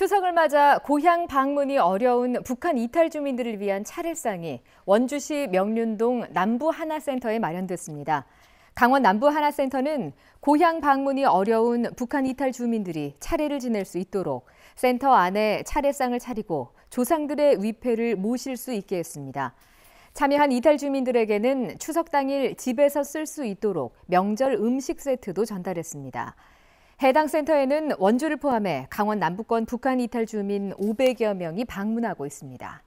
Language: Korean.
추석을 맞아 고향 방문이 어려운 북한 이탈 주민들을 위한 차례상이 원주시 명륜동 남부 하나센터에 마련됐습니다. 강원 남부 하나센터는 고향 방문이 어려운 북한 이탈 주민들이 차례를 지낼 수 있도록 센터 안에 차례상을 차리고 조상들의 위패를 모실 수 있게 했습니다. 참여한 이탈 주민들에게는 추석 당일 집에서 쓸 수 있도록 명절 음식 세트도 전달했습니다. 해당 센터에는 원주를 포함해 강원 남부권 북한 이탈 주민 500여 명이 방문하고 있습니다.